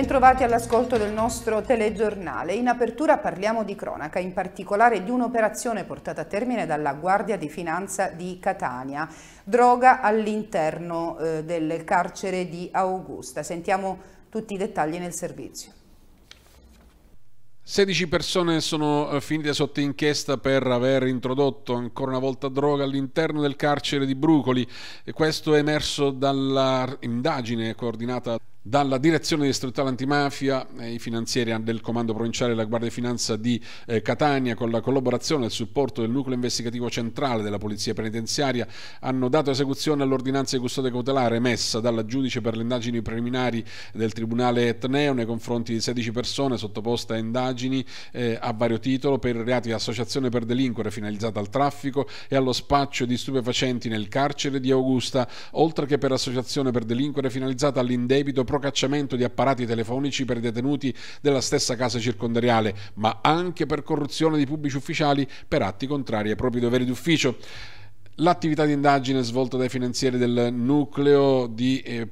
Bentrovati all'ascolto del nostro telegiornale. In apertura parliamo di cronaca, in particolare di un'operazione portata a termine dalla Guardia di Finanza di Catania, droga all'interno eh, del carcere di Augusta. Sentiamo tutti i dettagli nel servizio. 16 persone sono eh, finite sotto inchiesta per aver introdotto ancora una volta droga all'interno del carcere di Brucoli. Questo è emerso dall'indagine coordinata dalla direzione distrettuale antimafia eh, i finanzieri del comando provinciale della Guardia di Finanza di eh, Catania con la collaborazione e il supporto del nucleo investigativo centrale della Polizia Penitenziaria hanno dato esecuzione all'ordinanza di custodia cautelare emessa dalla giudice per le indagini preliminari del Tribunale Etneo nei confronti di 16 persone sottoposte a indagini eh, a vario titolo per reati di associazione per delinquere finalizzata al traffico e allo spaccio di stupefacenti nel carcere di Augusta, oltre che per associazione per delinquere finalizzata all'indebito procacciamento di apparati telefonici per detenuti della stessa casa circondariale, ma anche per corruzione di pubblici ufficiali per atti contrari ai propri doveri d'ufficio. L'attività di indagine svolta dai finanzieri del nucleo di eh,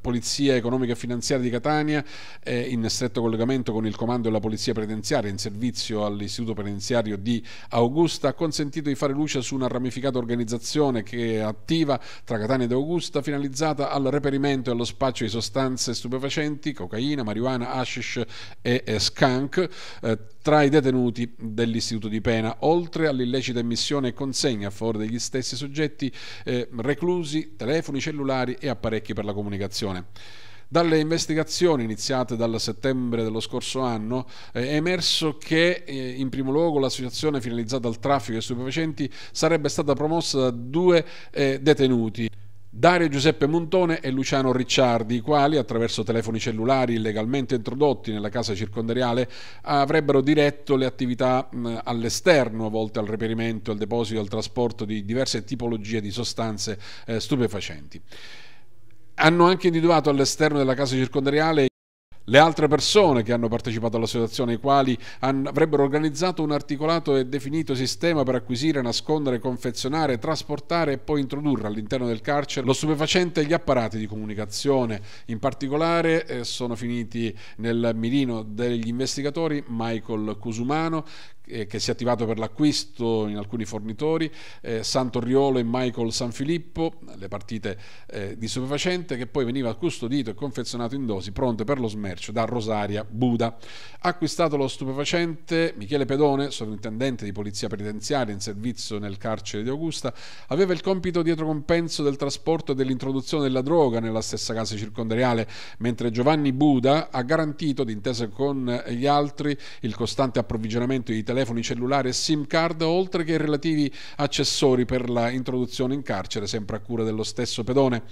Polizia Economica e Finanziaria di Catania, eh, in stretto collegamento con il comando della Polizia Previdenziaria in servizio all'Istituto Previdenziario di Augusta, ha consentito di fare luce su una ramificata organizzazione che è attiva tra Catania ed Augusta, finalizzata al reperimento e allo spaccio di sostanze stupefacenti, cocaina, marijuana, hashish e eh, skunk, eh, tra i detenuti dell'istituto di pena, oltre all'illecita emissione e consegna a favore degli stessi soggetti eh, reclusi, telefoni cellulari e apparecchi per la comunicazione. Dalle investigazioni iniziate dal settembre dello scorso anno eh, è emerso che eh, in primo luogo l'associazione finalizzata al traffico di stupefacenti sarebbe stata promossa da due eh, detenuti. Dario Giuseppe Montone e Luciano Ricciardi, i quali, attraverso telefoni cellulari illegalmente introdotti nella casa circondariale, avrebbero diretto le attività all'esterno volte al reperimento, al deposito e al trasporto di diverse tipologie di sostanze eh, stupefacenti. Hanno anche individuato all'esterno della casa circondariale le altre persone che hanno partecipato alla situazione, i quali avrebbero organizzato un articolato e definito sistema per acquisire, nascondere, confezionare, trasportare e poi introdurre all'interno del carcere lo stupefacente e gli apparati di comunicazione. In particolare eh, sono finiti nel mirino degli investigatori Michael Cusumano, eh, che si è attivato per l'acquisto in alcuni fornitori, eh, Santorriolo e Michael Sanfilippo, le partite eh, di stupefacente che poi veniva custodito e confezionato in dosi pronte per lo smercio da Rosaria Buda. Acquistato lo stupefacente, Michele Pedone, sovrintendente di polizia penitenziaria in servizio nel carcere di Augusta, aveva il compito dietro compenso del trasporto e dell'introduzione della droga nella stessa casa circondariale, mentre Giovanni Buda ha garantito, d'intesa con gli altri, il costante approvvigionamento di italiani telefoni cellulari e SIM card, oltre che i relativi accessori per la introduzione in carcere, sempre a cura dello stesso pedone.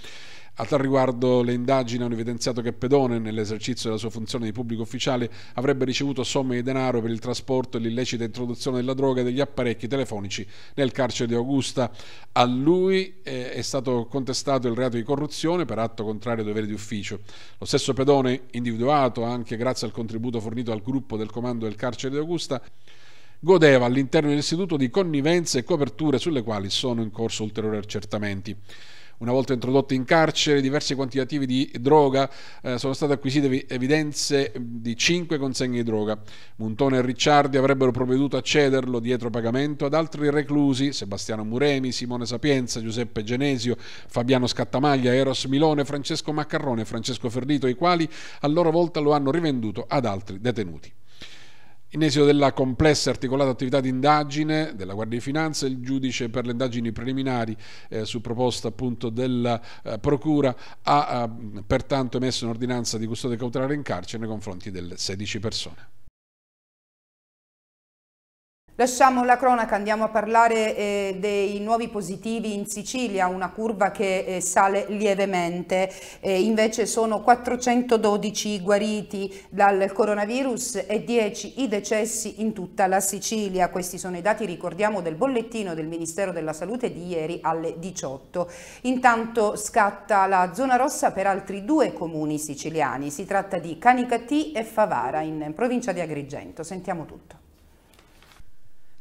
A tal riguardo le indagini hanno evidenziato che Pedone, nell'esercizio della sua funzione di pubblico ufficiale, avrebbe ricevuto somme di denaro per il trasporto e l'illecita introduzione della droga e degli apparecchi telefonici nel carcere di Augusta. A lui eh, è stato contestato il reato di corruzione per atto contrario ai doveri di ufficio. Lo stesso Pedone, individuato anche grazie al contributo fornito al gruppo del comando del carcere di Augusta, godeva all'interno dell'istituto di connivenze e coperture sulle quali sono in corso ulteriori accertamenti. Una volta introdotti in carcere, diversi quantitativi di droga eh, sono state acquisite evidenze mm, di 5 consegne di droga. Montone e Ricciardi avrebbero provveduto a cederlo dietro pagamento ad altri reclusi, Sebastiano Muremi, Simone Sapienza, Giuseppe Genesio, Fabiano Scattamaglia, Eros Milone, Francesco Maccarrone e Francesco Ferrito, i quali a loro volta lo hanno rivenduto ad altri detenuti. In esito della complessa e articolata attività di indagine della Guardia di Finanza, il giudice per le indagini preliminari, eh, su proposta appunto della eh, Procura, ha eh, pertanto emesso un'ordinanza di custodia cautelare in carcere nei confronti delle 16 persone. Lasciamo la cronaca, andiamo a parlare eh, dei nuovi positivi in Sicilia, una curva che eh, sale lievemente, eh, invece sono 412 guariti dal coronavirus e 10 i decessi in tutta la Sicilia. Questi sono i dati, ricordiamo, del bollettino del Ministero della Salute di ieri alle 18. Intanto scatta la zona rossa per altri due comuni siciliani, si tratta di Canicati e Favara in provincia di Agrigento. Sentiamo tutto.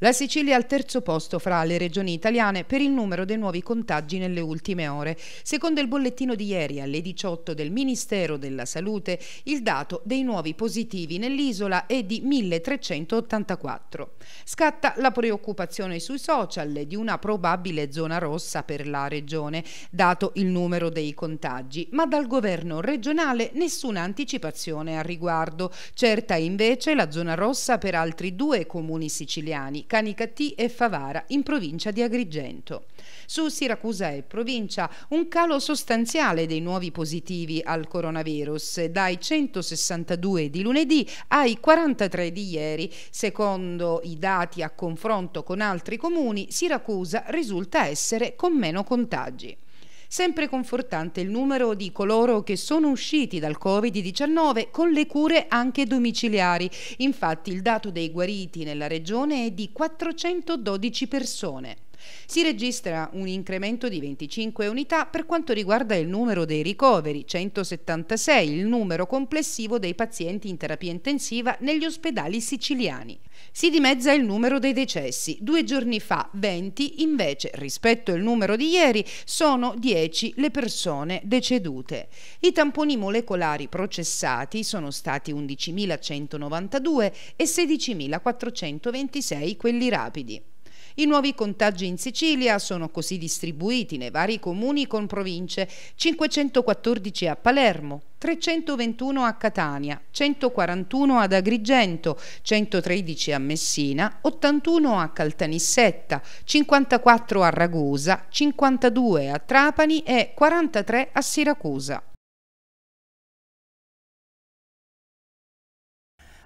La Sicilia è al terzo posto fra le regioni italiane per il numero dei nuovi contagi nelle ultime ore. Secondo il bollettino di ieri alle 18 del Ministero della Salute, il dato dei nuovi positivi nell'isola è di 1384. Scatta la preoccupazione sui social di una probabile zona rossa per la regione, dato il numero dei contagi, ma dal governo regionale nessuna anticipazione al riguardo. Certa invece la zona rossa per altri due comuni siciliani Canicattì e Favara in provincia di Agrigento. Su Siracusa e provincia un calo sostanziale dei nuovi positivi al coronavirus dai 162 di lunedì ai 43 di ieri. Secondo i dati a confronto con altri comuni, Siracusa risulta essere con meno contagi. Sempre confortante il numero di coloro che sono usciti dal Covid-19 con le cure anche domiciliari. Infatti il dato dei guariti nella regione è di 412 persone. Si registra un incremento di 25 unità per quanto riguarda il numero dei ricoveri, 176 il numero complessivo dei pazienti in terapia intensiva negli ospedali siciliani. Si dimezza il numero dei decessi. Due giorni fa 20, invece rispetto al numero di ieri sono 10 le persone decedute. I tamponi molecolari processati sono stati 11.192 e 16.426 quelli rapidi. I nuovi contagi in Sicilia sono così distribuiti nei vari comuni con province, 514 a Palermo, 321 a Catania, 141 ad Agrigento, 113 a Messina, 81 a Caltanissetta, 54 a Ragusa, 52 a Trapani e 43 a Siracusa.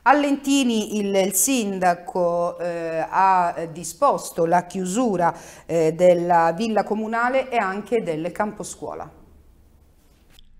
A Lentini il, il sindaco eh, ha disposto la chiusura eh, della villa comunale e anche del campo scuola.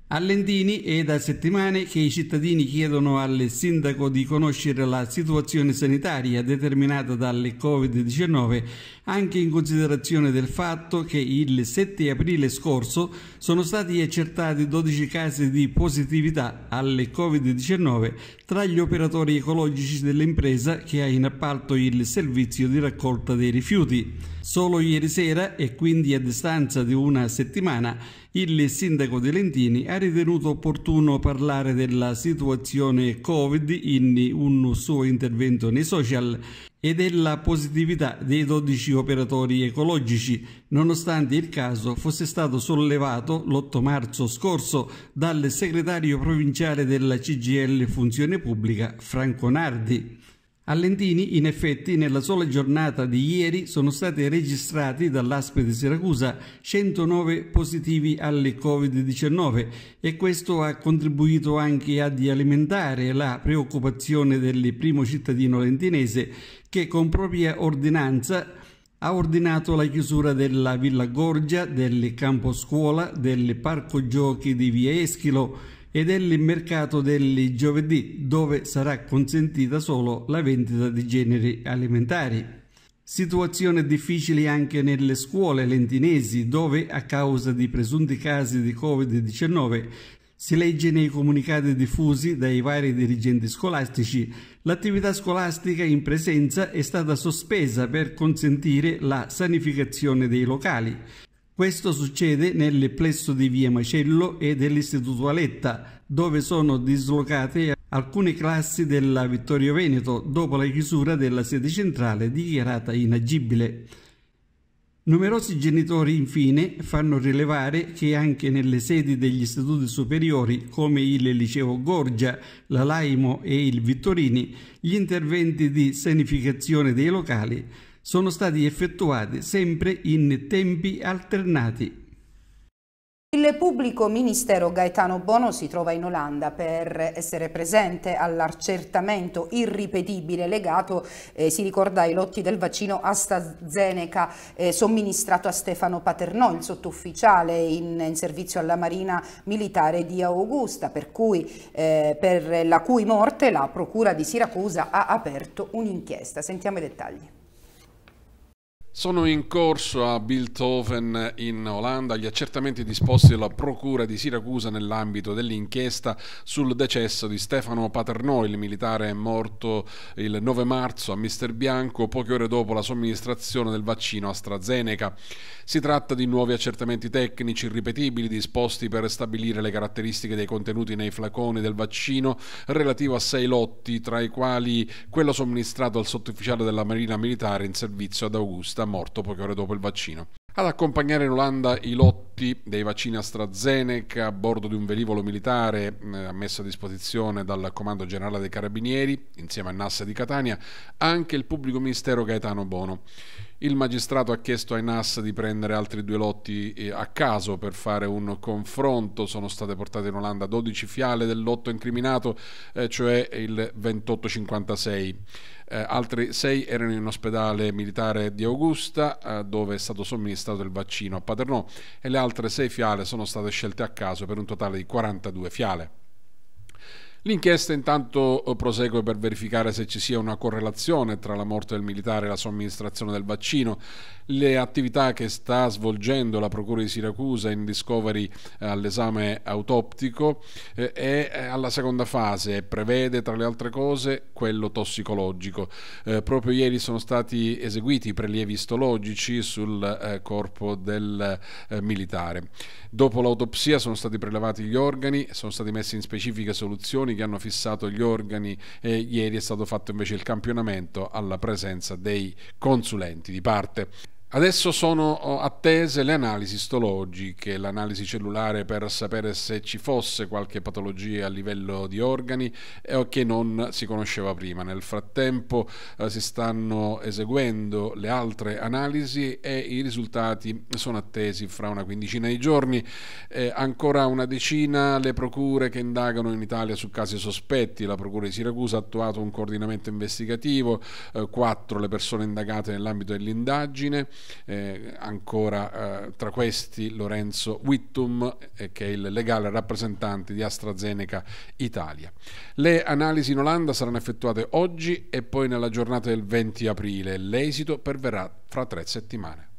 A Lentini è da settimane che i cittadini chiedono al sindaco di conoscere la situazione sanitaria determinata dal Covid-19 anche in considerazione del fatto che il 7 aprile scorso sono stati accertati 12 casi di positività alle Covid-19 tra gli operatori ecologici dell'impresa che ha in appalto il servizio di raccolta dei rifiuti. Solo ieri sera e quindi a distanza di una settimana il sindaco De Lentini ha ritenuto opportuno parlare della situazione Covid in un suo intervento nei social e della positività dei 12 operatori ecologici, nonostante il caso fosse stato sollevato l'8 marzo scorso dal segretario provinciale della CGL Funzione Pubblica Franco Nardi. A Lentini, in effetti, nella sola giornata di ieri sono stati registrati dall'ASP di Siracusa 109 positivi alle Covid-19 e questo ha contribuito anche ad alimentare la preoccupazione del primo cittadino lentinese che con propria ordinanza ha ordinato la chiusura della Villa Gorgia, del campo scuola, del parco giochi di Via Eschilo e è mercato del giovedì dove sarà consentita solo la vendita di generi alimentari. Situazione difficile anche nelle scuole lentinesi dove a causa di presunti casi di Covid-19 si legge nei comunicati diffusi dai vari dirigenti scolastici, l'attività scolastica in presenza è stata sospesa per consentire la sanificazione dei locali. Questo succede nel plesso di via Macello e dell'Istituto Aletta, dove sono dislocate alcune classi della Vittorio Veneto dopo la chiusura della sede centrale dichiarata inagibile. Numerosi genitori infine fanno rilevare che anche nelle sedi degli istituti superiori come il liceo Gorgia, la Laimo e il Vittorini gli interventi di sanificazione dei locali sono stati effettuati sempre in tempi alternati. Il pubblico ministero Gaetano Bono si trova in Olanda per essere presente all'accertamento irripetibile legato, eh, si ricorda, ai lotti del vaccino AstraZeneca eh, somministrato a Stefano Paternò, il sottufficiale in, in, servizio alla Marina Militare di Augusta, per, cui, eh, per la cui morte la Procura di Siracusa ha aperto un'inchiesta. Sentiamo i dettagli. Sono in corso a Bilthoven in Olanda gli accertamenti disposti dalla Procura di Siracusa nell'ambito dell'inchiesta sul decesso di Stefano Paternò, il militare morto il 9 marzo a Mister Bianco poche ore dopo la somministrazione del vaccino AstraZeneca. Si tratta di nuovi accertamenti tecnici ripetibili disposti per stabilire le caratteristiche dei contenuti nei flaconi del vaccino relativo a sei lotti, tra i quali quello somministrato al sottufficiale della Marina Militare in servizio ad Augusta morto poche ore dopo il vaccino. Ad accompagnare in Olanda i lotti dei vaccini AstraZeneca a bordo di un velivolo militare eh, messo a disposizione dal Comando Generale dei Carabinieri, insieme a Nassa di Catania, anche il pubblico ministero Gaetano Bono. Il magistrato ha chiesto ai NAS di prendere altri due lotti eh, a caso per fare un confronto. Sono state portate in Olanda 12 fiale del lotto incriminato, eh, cioè il 2856 eh, altri sei erano in ospedale militare di Augusta eh, dove è stato somministrato il vaccino a Paternò e le altre sei fiale sono state scelte a caso per un totale di 42 fiale. L'inchiesta intanto eh, prosegue per verificare se ci sia una correlazione tra la morte del militare e la somministrazione del vaccino. Le attività che sta svolgendo la Procura di Siracusa in discovery eh, all'esame autoptico eh, è alla seconda fase e prevede tra le altre cose quello tossicologico. proprio ieri sono stati eseguiti i prelievi istologici sul corpo del militare. Dopo l'autopsia sono stati prelevati gli organi, sono stati messi in specifiche soluzioni che hanno fissato gli organi e ieri è stato fatto invece il campionamento alla presenza dei consulenti di parte. Adesso sono oh, attese le analisi istologiche, l'analisi cellulare per sapere se ci fosse qualche patologia a livello di organi eh, o che non si conosceva prima. Nel frattempo eh, si stanno eseguendo le altre analisi e i risultati sono attesi fra una quindicina di giorni. Eh, ancora una decina le procure che indagano in Italia su casi sospetti. La procura di Siracusa ha attuato un coordinamento investigativo, eh, quattro le persone indagate nell'ambito dell'indagine eh, ancora eh, tra questi Lorenzo Wittum eh, che è il legale rappresentante di AstraZeneca Italia. Le analisi in Olanda saranno effettuate oggi e poi nella giornata del 20 aprile. L'esito perverrà fra tre settimane.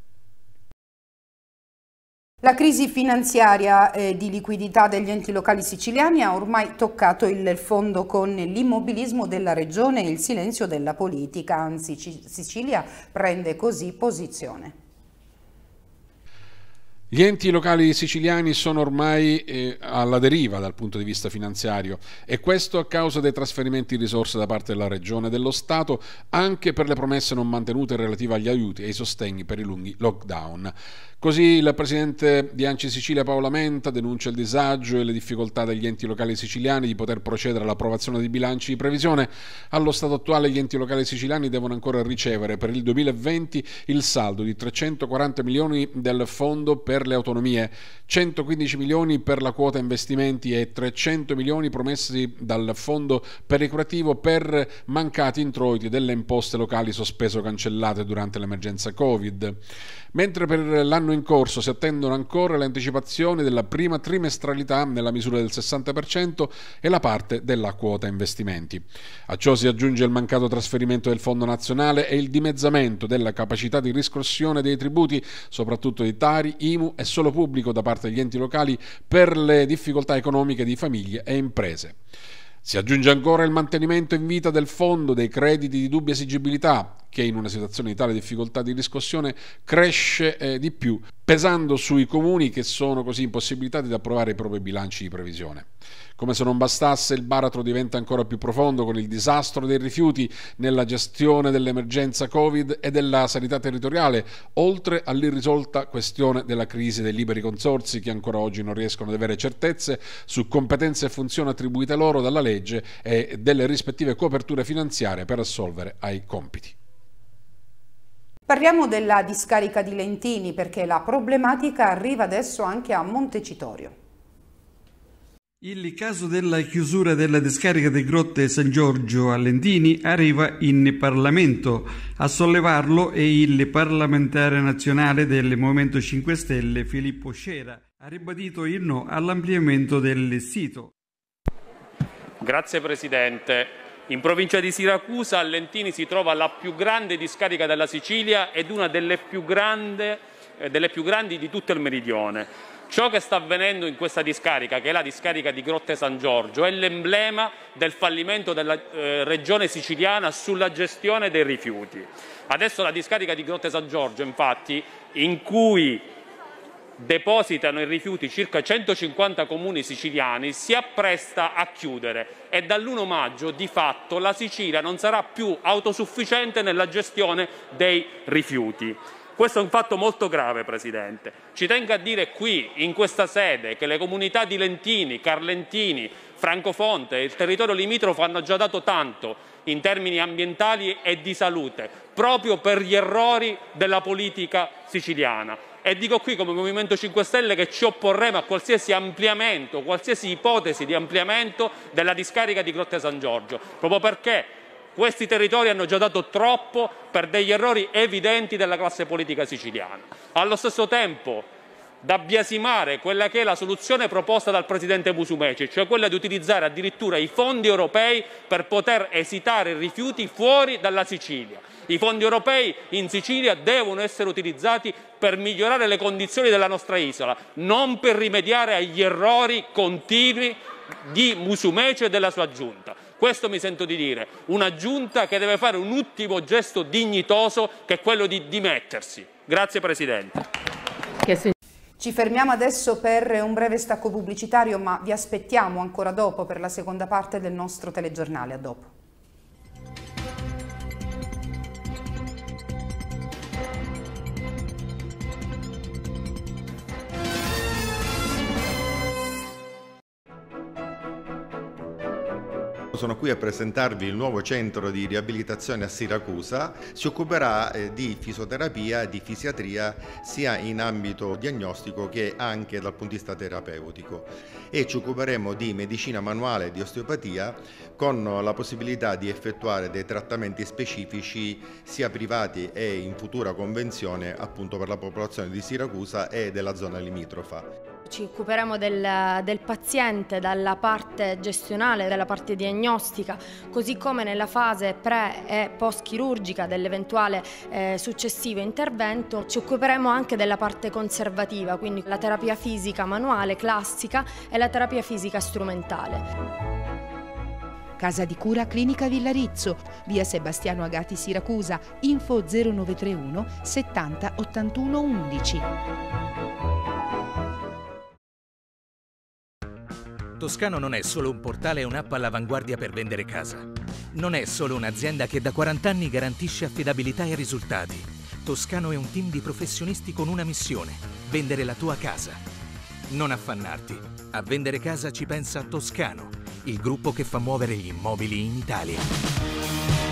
La crisi finanziaria eh, di liquidità degli enti locali siciliani ha ormai toccato il fondo con l'immobilismo della regione e il silenzio della politica, anzi Sicilia prende così posizione. Gli enti locali siciliani sono ormai eh, alla deriva dal punto di vista finanziario e questo a causa dei trasferimenti di risorse da parte della Regione e dello Stato anche per le promesse non mantenute relative agli aiuti e ai sostegni per i lunghi lockdown. Così il presidente di Anci Sicilia Paola Menta denuncia il disagio e le difficoltà degli enti locali siciliani di poter procedere all'approvazione di bilanci di previsione. Allo stato attuale gli enti locali siciliani devono ancora ricevere per il 2020 il saldo di 340 milioni del Fondo per le autonomie, 115 milioni per la quota investimenti e 300 milioni promessi dal Fondo perequativo per mancati introiti delle imposte locali sospese o cancellate durante l'emergenza Covid. Mentre per l'anno in corso si attendono ancora le anticipazioni della prima trimestralità nella misura del 60% e la parte della quota investimenti. A ciò si aggiunge il mancato trasferimento del Fondo nazionale e il dimezzamento della capacità di riscossione dei tributi, soprattutto di Tari, IMU e solo pubblico da parte degli enti locali per le difficoltà economiche di famiglie e imprese. Si aggiunge ancora il mantenimento in vita del fondo dei crediti di dubbia esigibilità, che in una situazione di tale difficoltà di riscossione cresce eh, di più, pesando sui comuni che sono così impossibilitati di approvare i propri bilanci di previsione. Come se non bastasse, il baratro diventa ancora più profondo con il disastro dei rifiuti nella gestione dell'emergenza Covid e della sanità territoriale, oltre all'irrisolta questione della crisi dei liberi consorsi che ancora oggi non riescono ad avere certezze su competenze e funzioni attribuite loro dalla legge e delle rispettive coperture finanziarie per assolvere ai compiti. Parliamo della discarica di Lentini perché la problematica arriva adesso anche a Montecitorio. Il caso della chiusura della discarica di Grotte San Giorgio a Lendini arriva in Parlamento. A sollevarlo è il parlamentare nazionale del Movimento 5 Stelle Filippo Scera. Ha ribadito il no all'ampliamento del sito. Grazie Presidente. In provincia di Siracusa a Lentini si trova la più grande discarica della Sicilia ed una delle più, grande, eh, delle più grandi di tutto il meridione. Ciò che sta avvenendo in questa discarica, che è la discarica di Grotte San Giorgio, è l'emblema del fallimento della eh, regione siciliana sulla gestione dei rifiuti. Adesso la discarica di Grotte San Giorgio, infatti, in cui depositano i rifiuti circa 150 comuni siciliani, si appresta a chiudere e dall'1 maggio di fatto la Sicilia non sarà più autosufficiente nella gestione dei rifiuti. Questo è un fatto molto grave, Presidente. Ci tengo a dire qui, in questa sede, che le comunità di Lentini, Carlentini, Francofonte e il territorio limitrofo hanno già dato tanto in termini ambientali e di salute, proprio per gli errori della politica siciliana. E dico qui come Movimento 5 Stelle che ci opporremo a qualsiasi ampliamento, qualsiasi ipotesi di ampliamento della discarica di Grotte San Giorgio, proprio perché questi territori hanno già dato troppo per degli errori evidenti della classe politica siciliana. Allo stesso tempo, da biasimare quella che è la soluzione proposta dal presidente Musumeci, cioè quella di utilizzare addirittura i fondi europei per poter esitare i rifiuti fuori dalla Sicilia. I fondi europei in Sicilia devono essere utilizzati per migliorare le condizioni della nostra isola, non per rimediare agli errori continui di Musumeci e della sua giunta. Questo mi sento di dire, una giunta che deve fare un ultimo gesto dignitoso che è quello di dimettersi. Grazie Presidente. Ci fermiamo adesso per un breve stacco pubblicitario ma vi aspettiamo ancora dopo per la seconda parte del nostro telegiornale. A dopo. Sono qui a presentarvi il nuovo centro di riabilitazione a Siracusa. Si occuperà eh, di fisioterapia e di fisiatria sia in ambito diagnostico che anche dal punto di vista terapeutico e ci occuperemo di medicina manuale e di osteopatia con la possibilità di effettuare dei trattamenti specifici sia privati e in futura convenzione appunto per la popolazione di Siracusa e della zona limitrofa. Ci occuperemo del, del, paziente dalla parte gestionale, dalla parte diagnostica, così come nella fase pre e post chirurgica dell'eventuale eh, successivo intervento. Ci occuperemo anche della parte conservativa, quindi la terapia fisica manuale classica e la terapia fisica strumentale. Casa di cura Clinica Villarizzo, via Sebastiano Agati Siracusa, info 0931 70 81 11. Toscano non è solo un portale e un'app all'avanguardia per vendere casa. Non è solo un'azienda che da 40 anni garantisce affidabilità e risultati. Toscano è un team di professionisti con una missione, vendere la tua casa. Non affannarti, a vendere casa ci pensa Toscano, il gruppo che fa muovere gli immobili in Italia.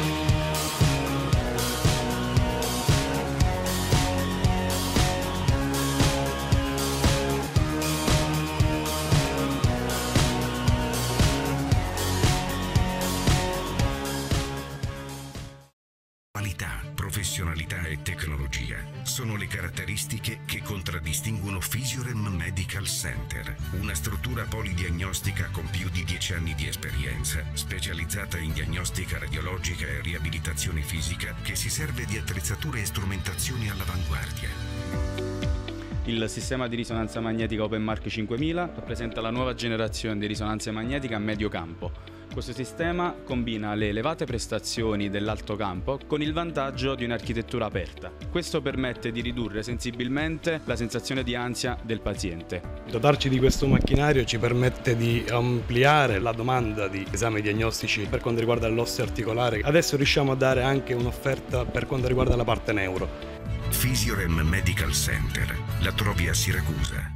professionalità e tecnologia sono le caratteristiche che contraddistinguono Fisiorem Medical Center, una struttura polidiagnostica con più di 10 anni di esperienza, specializzata in diagnostica radiologica e riabilitazione fisica, che si serve di attrezzature e strumentazioni all'avanguardia. Il sistema di risonanza magnetica Open Mark 5000 rappresenta la nuova generazione di risonanza magnetica a medio campo questo sistema combina le elevate prestazioni dell'alto campo con il vantaggio di un'architettura aperta. Questo permette di ridurre sensibilmente la sensazione di ansia del paziente. Dotarci di questo macchinario ci permette di ampliare la domanda di esami diagnostici per quanto riguarda l'osseo articolare. Adesso riusciamo a dare anche un'offerta per quanto riguarda la parte neuro. Physiorem Medical Center, la trovi a Siracusa.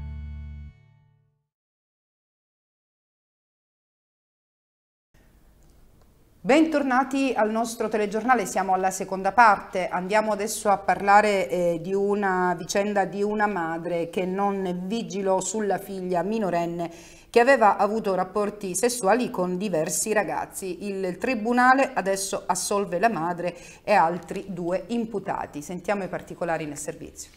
Bentornati al nostro telegiornale, siamo alla seconda parte, andiamo adesso a parlare eh, di una vicenda di una madre che non vigilò sulla figlia minorenne che aveva avuto rapporti sessuali con diversi ragazzi. Il tribunale adesso assolve la madre e altri due imputati. Sentiamo i particolari nel servizio.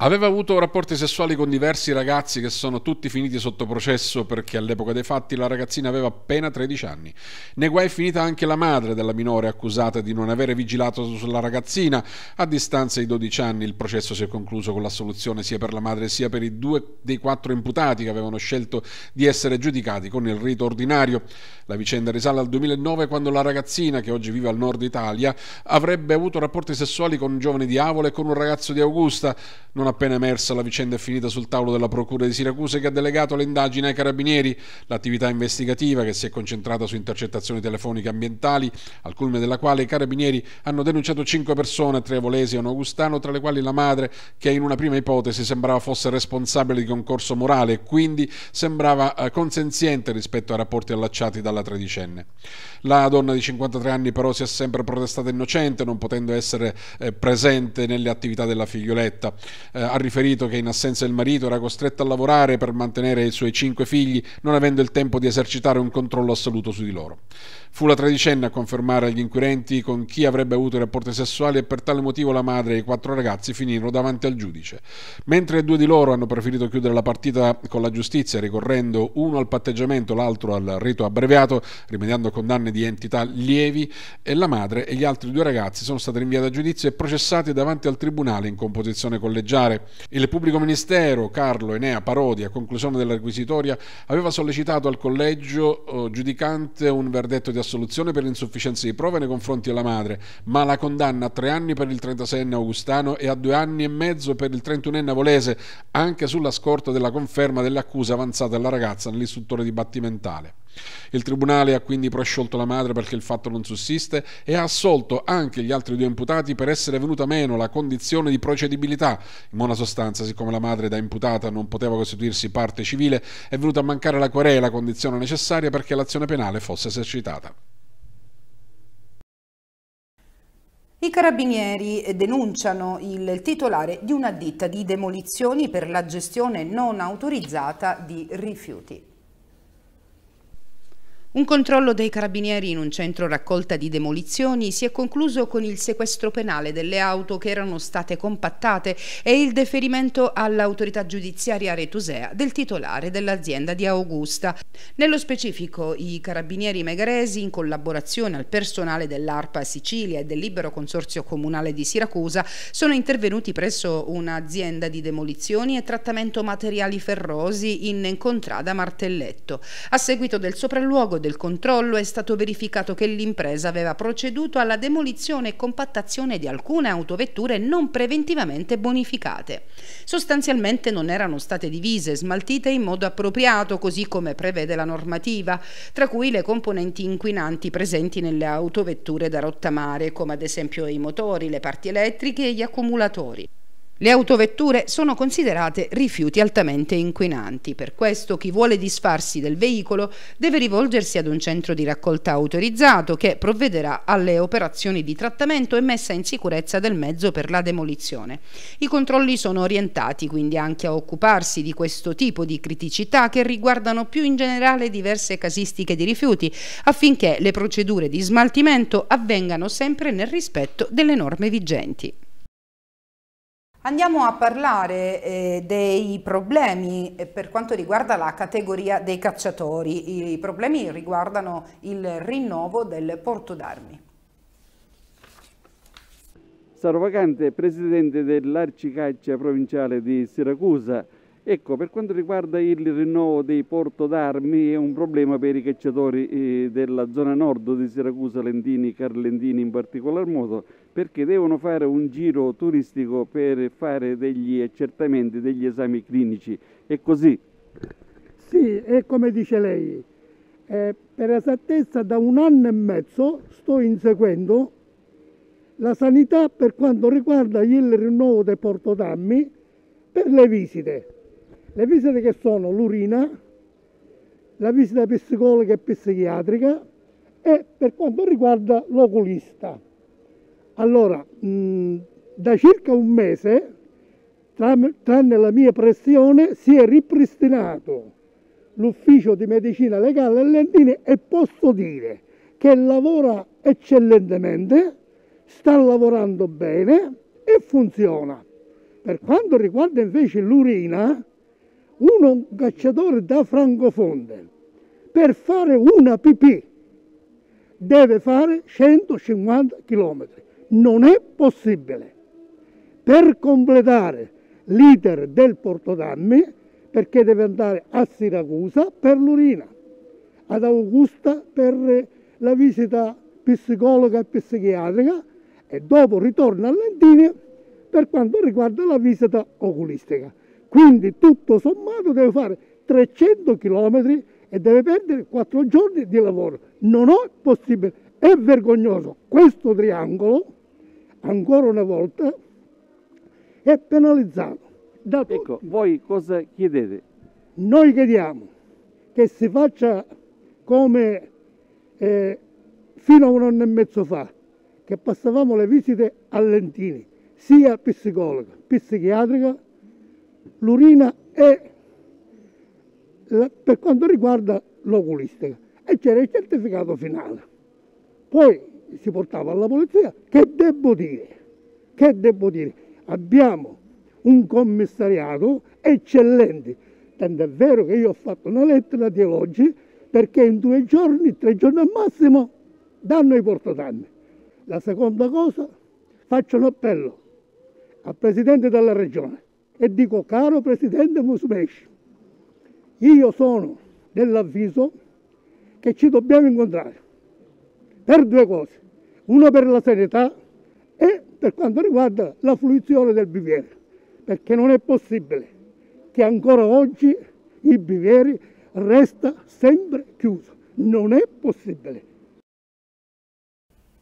Aveva avuto rapporti sessuali con diversi ragazzi che sono tutti finiti sotto processo perché all'epoca dei fatti la ragazzina aveva appena 13 anni. Nei guai è finita anche la madre della minore accusata di non avere vigilato sulla ragazzina. A distanza di 12 anni il processo si è concluso con l'assoluzione sia per la madre sia per i due dei quattro imputati che avevano scelto di essere giudicati con il rito ordinario. La vicenda risale al 2009 quando la ragazzina, che oggi vive al nord Italia, avrebbe avuto rapporti sessuali con un giovane di Avola e con un ragazzo di Augusta. Non non appena emersa la vicenda è finita sul tavolo della Procura di Siracusa che ha delegato le indagini ai carabinieri. L'attività investigativa, che si è concentrata su intercettazioni telefoniche ambientali, al culmine della quale i carabinieri hanno denunciato cinque persone, tre volesi e un augustano, tra le quali la madre, che in una prima ipotesi sembrava fosse responsabile di concorso morale e quindi sembrava eh, consenziente rispetto ai rapporti allacciati dalla tredicenne. La donna di 53 anni però si è sempre protestata innocente, non potendo essere eh, presente nelle attività della figlioletta eh, ha riferito che in assenza del marito era costretta a lavorare per mantenere i suoi cinque figli, non avendo il tempo di esercitare un controllo assoluto su di loro. Fu la tredicenne a confermare agli inquirenti con chi avrebbe avuto rapporti sessuali e per tale motivo la madre e i quattro ragazzi finirono davanti al giudice. Mentre due di loro hanno preferito chiudere la partita con la giustizia ricorrendo uno al patteggiamento, l'altro al rito abbreviato, rimediando condanne di entità lievi, e la madre e gli altri due ragazzi sono stati rinviati a giudizio e processati davanti al tribunale in composizione collegiale. Il pubblico ministero Carlo Enea Parodi, a conclusione della requisitoria, aveva sollecitato al collegio eh, giudicante un verdetto di assoluzione per l'insufficienza di prove nei confronti della madre, ma la condanna a tre anni per il 36enne Augustano e a due anni e mezzo per il 31enne Avolese, anche sulla scorta della conferma dell'accusa avanzata alla ragazza nell'istruttore dibattimentale. Il tribunale ha quindi prosciolto la madre perché il fatto non sussiste e ha assolto anche gli altri due imputati per essere venuta meno la condizione di procedibilità. In buona sostanza, siccome la madre da imputata non poteva costituirsi parte civile, è venuta a mancare la querela, condizione necessaria perché l'azione penale fosse esercitata. I carabinieri denunciano il titolare di una ditta di demolizioni per la gestione non autorizzata di rifiuti. Un controllo dei carabinieri in un centro raccolta di demolizioni si è concluso con il sequestro penale delle auto che erano state compattate e il deferimento all'autorità giudiziaria retusea del titolare dell'azienda di Augusta. Nello specifico i carabinieri megaresi in collaborazione al personale dell'ARPA Sicilia e del Libero Consorzio Comunale di Siracusa sono intervenuti presso un'azienda di demolizioni e trattamento materiali ferrosi in Contrada Martelletto. A seguito del sopralluogo del controllo è stato verificato che l'impresa aveva proceduto alla demolizione e compattazione di alcune autovetture non preventivamente bonificate. Sostanzialmente non erano state divise, e smaltite in modo appropriato, così come prevede la normativa, tra cui le componenti inquinanti presenti nelle autovetture da rottamare, come ad esempio i motori, le parti elettriche e gli accumulatori. Le autovetture sono considerate rifiuti altamente inquinanti, per questo chi vuole disfarsi del veicolo deve rivolgersi ad un centro di raccolta autorizzato che provvederà alle operazioni di trattamento e messa in sicurezza del mezzo per la demolizione. I controlli sono orientati quindi anche a occuparsi di questo tipo di criticità che riguardano più in generale diverse casistiche di rifiuti, affinché le procedure di smaltimento avvengano sempre nel rispetto delle norme vigenti. Andiamo a parlare eh, dei problemi eh, per quanto riguarda la categoria dei cacciatori. I problemi riguardano il rinnovo del porto d'armi. Saro Vacante, presidente dell'Arcicaccia provinciale di Siracusa, Ecco, per quanto riguarda il rinnovo dei porto d'armi è un problema per i cacciatori eh, della zona nord di Siracusa, Lentini, Carlentini in particolar modo, perché devono fare un giro turistico per fare degli accertamenti, degli esami clinici. È così? Sì, è come dice lei. Eh, per esattezza da un anno e mezzo sto inseguendo la sanità per quanto riguarda il rinnovo dei portodammi per le visite le visite che sono l'urina, la visita psicologica e psichiatrica e per quanto riguarda l'oculista. Allora, mh, mm, da circa un mese, tranne la mia pressione, si è ripristinato l'ufficio di medicina legale Lendini e posso dire che lavora eccellentemente, sta lavorando bene e funziona. Per quanto riguarda invece l'urina, uno cacciatore da francofonte per fare una pipì deve fare 150 km. Non è possibile. Per completare l'iter del Portodammi, perché deve andare a Siracusa per l'urina, ad Augusta per la visita psicologa e psichiatrica e dopo ritorna a Lentini per quanto riguarda la visita oculistica. Quindi tutto sommato deve fare 300 km e deve perdere 4 giorni di lavoro. Non è possibile, è vergognoso. Questo triangolo, ancora una volta, è penalizzato. Da ecco, tutti. voi cosa chiedete? Noi chiediamo che si faccia come eh, fino a un anno e mezzo fa, che passavamo le visite a Lentini, sia psicologa, psichiatrica, l'urina e la, per quanto riguarda l'oculistica e c'era il certificato finale. Poi si portava alla polizia, che devo dire? Che devo dire? Abbiamo un commissariato eccellente, tanto è vero che io ho fatto una lettera di oggi perché in due giorni, tre giorni al massimo, danno i portatanni. La seconda cosa, faccio un appello al Presidente della Regione e dico caro Presidente Musumeci, io sono dell'avviso che ci dobbiamo incontrare per due cose, una per la serietà e per quanto riguarda la fruizione del biviere, perché non è possibile che ancora oggi il biviere resta sempre chiuso, non è possibile.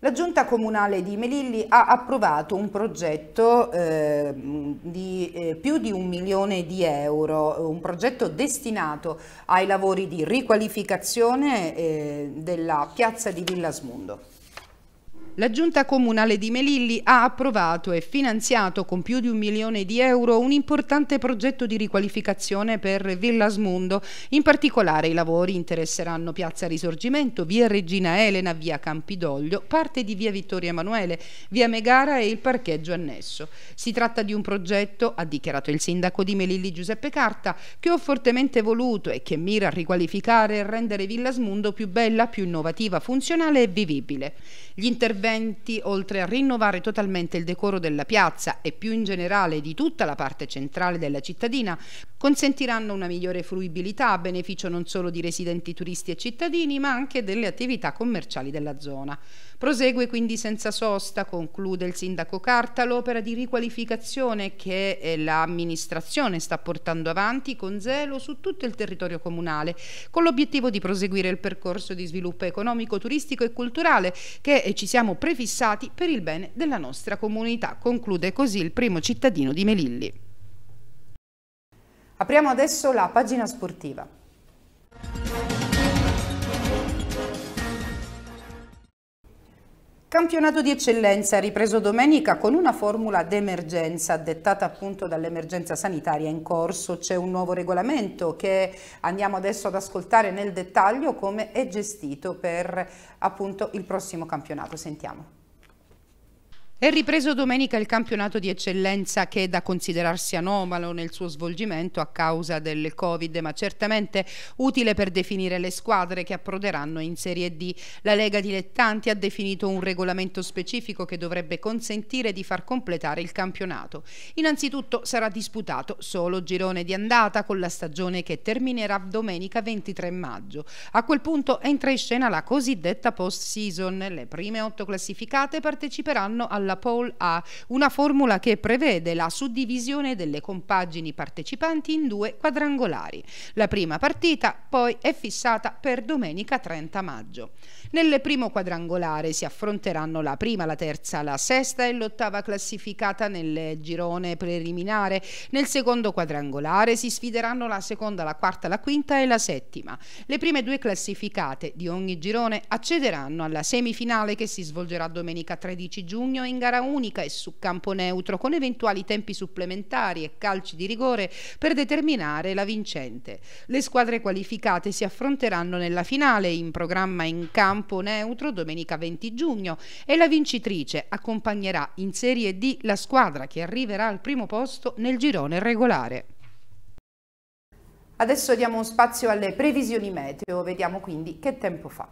La giunta comunale di Melilli ha approvato un progetto eh, di eh, più di un milione di euro, un progetto destinato ai lavori di riqualificazione eh, della piazza di Villasmundo. La giunta comunale di Melilli ha approvato e finanziato con più di un milione di euro un importante progetto di riqualificazione per Villa Smundo. In particolare i lavori interesseranno Piazza Risorgimento, Via Regina Elena, Via Campidoglio, parte di Via Vittorio Emanuele, Via Megara e il parcheggio annesso. Si tratta di un progetto, ha dichiarato il sindaco di Melilli Giuseppe Carta, che ho fortemente voluto e che mira a riqualificare e rendere Villa Smundo più bella, più innovativa, funzionale e vivibile. Gli interventi eventi, oltre a rinnovare totalmente il decoro della piazza e più in generale di tutta la parte centrale della cittadina, consentiranno una migliore fruibilità a beneficio non solo di residenti turisti e cittadini, ma anche delle attività commerciali della zona. Prosegue quindi senza sosta, conclude il sindaco Carta, l'opera di riqualificazione che eh, l'amministrazione sta portando avanti con zelo su tutto il territorio comunale, con l'obiettivo di proseguire il percorso di sviluppo economico, turistico e culturale che eh, ci siamo prefissati per il bene della nostra comunità. Conclude così il primo cittadino di Melilli. Apriamo adesso la pagina sportiva. Campionato di eccellenza ripreso domenica con una formula d'emergenza dettata appunto dall'emergenza sanitaria in corso. C'è un nuovo regolamento che andiamo adesso ad ascoltare nel dettaglio come è gestito per appunto il prossimo campionato. Sentiamo. È ripreso domenica il campionato di eccellenza che è da considerarsi anomalo nel suo svolgimento a causa del Covid, ma certamente utile per definire le squadre che approderanno in Serie D. La Lega Dilettanti ha definito un regolamento specifico che dovrebbe consentire di far completare il campionato. Innanzitutto sarà disputato solo girone di andata con la stagione che terminerà domenica 23 maggio. A quel punto entra in scena la cosiddetta post-season. Le prime otto classificate parteciperanno alla formula Pole A, una formula che prevede la suddivisione delle compagini partecipanti in due quadrangolari. La prima partita poi è fissata per domenica 30 maggio. Nel primo quadrangolare si affronteranno la prima, la terza, la sesta e l'ottava classificata nel girone preliminare. Nel secondo quadrangolare si sfideranno la seconda, la quarta, la quinta e la settima. Le prime due classificate di ogni girone accederanno alla semifinale che si svolgerà domenica 13 giugno in gara unica e su campo neutro, con eventuali tempi supplementari e calci di rigore per determinare la vincente. Le squadre qualificate si affronteranno nella finale, in programma in campo neutro domenica 20 giugno, e la vincitrice accompagnerà in Serie D la squadra che arriverà al primo posto nel girone regolare. Adesso diamo spazio alle previsioni meteo, vediamo quindi che tempo fa.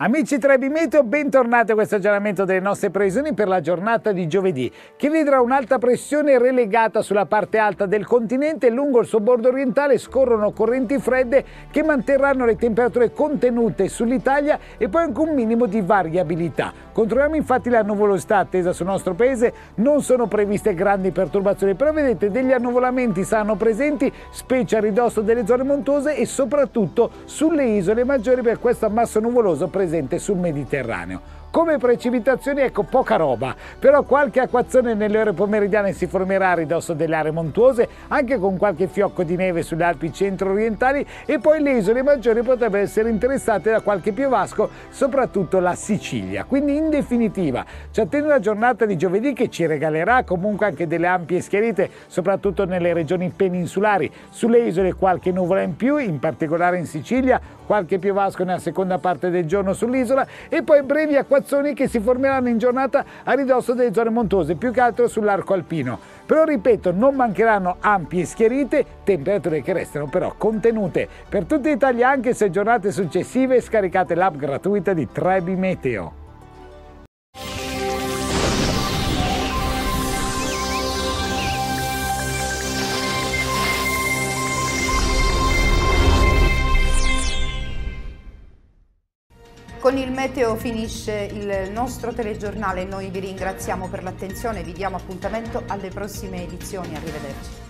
Amici Trebi Meteo, bentornati a questo aggiornamento delle nostre previsioni per la giornata di giovedì, che vedrà un'alta pressione relegata sulla parte alta del continente e lungo il suo bordo orientale scorrono correnti fredde che manterranno le temperature contenute sull'Italia e poi anche un minimo di variabilità. Controlliamo infatti la nuvolosità attesa sul nostro paese, non sono previste grandi perturbazioni, però vedete degli annuvolamenti saranno presenti, specie a ridosso delle zone montuose e soprattutto sulle isole maggiori per questo ammasso nuvoloso presente presente sul Mediterraneo. Come precipitazioni, ecco, poca roba, però qualche acquazzone nelle ore pomeridiane si formerà a ridosso delle aree montuose, anche con qualche fiocco di neve sulle Alpi centro-orientali e poi le isole maggiori potrebbero essere interessate da qualche piovasco, soprattutto la Sicilia. Quindi in definitiva ci attende una giornata di giovedì che ci regalerà comunque anche delle ampie schiarite soprattutto nelle regioni peninsulari, sulle isole qualche nuvola in più, in particolare in Sicilia, qualche piovasco nella seconda parte del giorno sull'isola e poi brevi acquazzoni formazioni che si formeranno in giornata a ridosso delle zone montuose, più che altro sull'arco alpino. Però ripeto, non mancheranno ampie schiarite, temperature che restano però contenute. Per tutta Italia, anche se giornate successive, scaricate l'app gratuita di Trebi Meteo. Con il meteo finisce il nostro telegiornale, noi vi ringraziamo per l'attenzione, e vi diamo appuntamento alle prossime edizioni, arrivederci.